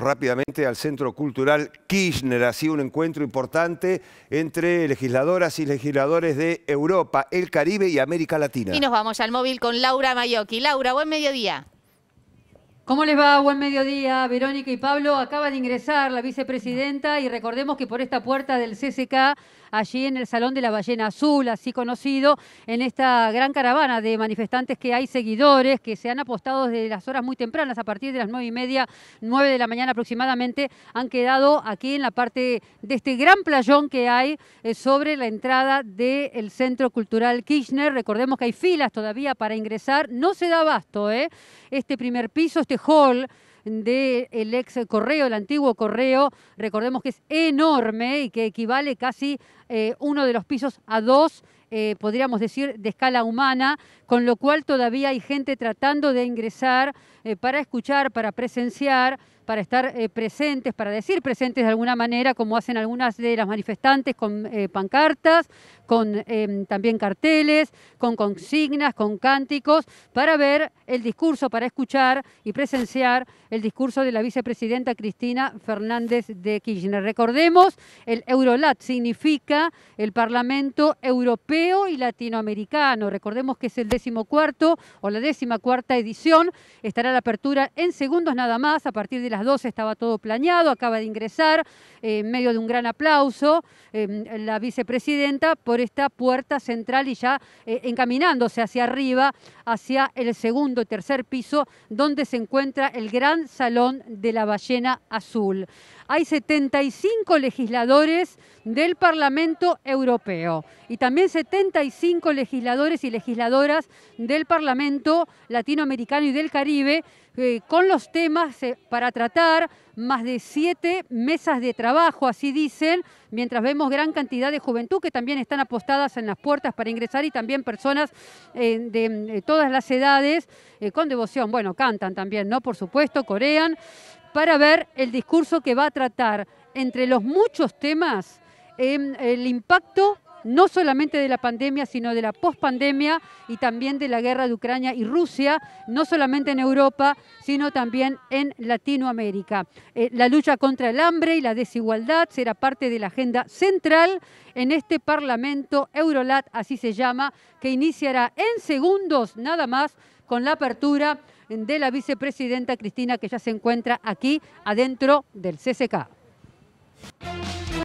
rápidamente al Centro Cultural Kirchner, así un encuentro importante entre legisladoras y legisladores de Europa, el Caribe y América Latina. Y nos vamos al móvil con Laura Mayoki. Laura, buen mediodía. ¿Cómo les va? Buen mediodía, Verónica y Pablo. Acaba de ingresar la vicepresidenta y recordemos que por esta puerta del CCK, allí en el Salón de la Ballena Azul, así conocido, en esta gran caravana de manifestantes que hay seguidores que se han apostado desde las horas muy tempranas, a partir de las nueve y media, nueve de la mañana aproximadamente, han quedado aquí en la parte de este gran playón que hay eh, sobre la entrada del Centro Cultural Kirchner. Recordemos que hay filas todavía para ingresar. No se da abasto, ¿eh? Este primer piso, este hall del ex correo, el antiguo correo, recordemos que es enorme y que equivale casi eh, uno de los pisos a dos eh, podríamos decir, de escala humana, con lo cual todavía hay gente tratando de ingresar eh, para escuchar, para presenciar, para estar eh, presentes, para decir presentes de alguna manera, como hacen algunas de las manifestantes con pancartas, con em, también carteles, con consignas, con cánticos, para ver el discurso, para escuchar y presenciar el discurso de la vicepresidenta Cristina Fernández de Kirchner. Recordemos, el Eurolat significa el Parlamento Europeo y latinoamericano. Recordemos que es el decimocuarto o la décima cuarta edición. Estará la apertura en segundos nada más. A partir de las 12 estaba todo planeado. Acaba de ingresar eh, en medio de un gran aplauso eh, la vicepresidenta por esta puerta central y ya eh, encaminándose hacia arriba, hacia el segundo y tercer piso, donde se encuentra el gran salón de la ballena azul. Hay 75 legisladores del Parlamento Europeo y también se 75 legisladores y legisladoras del Parlamento Latinoamericano y del Caribe eh, con los temas eh, para tratar, más de siete mesas de trabajo, así dicen, mientras vemos gran cantidad de juventud que también están apostadas en las puertas para ingresar y también personas eh, de, de todas las edades con devoción. Bueno, cantan también, ¿no? Por supuesto, corean, para ver el discurso que va a tratar entre los muchos temas el impacto no solamente de la pandemia, sino de la pospandemia y también de la guerra de Ucrania y Rusia, no solamente en Europa, sino también en Latinoamérica. Eh, la lucha contra el hambre y la desigualdad será parte de la agenda central en este Parlamento Eurolat, así se llama, que iniciará en segundos nada más con la apertura de la vicepresidenta Cristina, que ya se encuentra aquí adentro del CCK.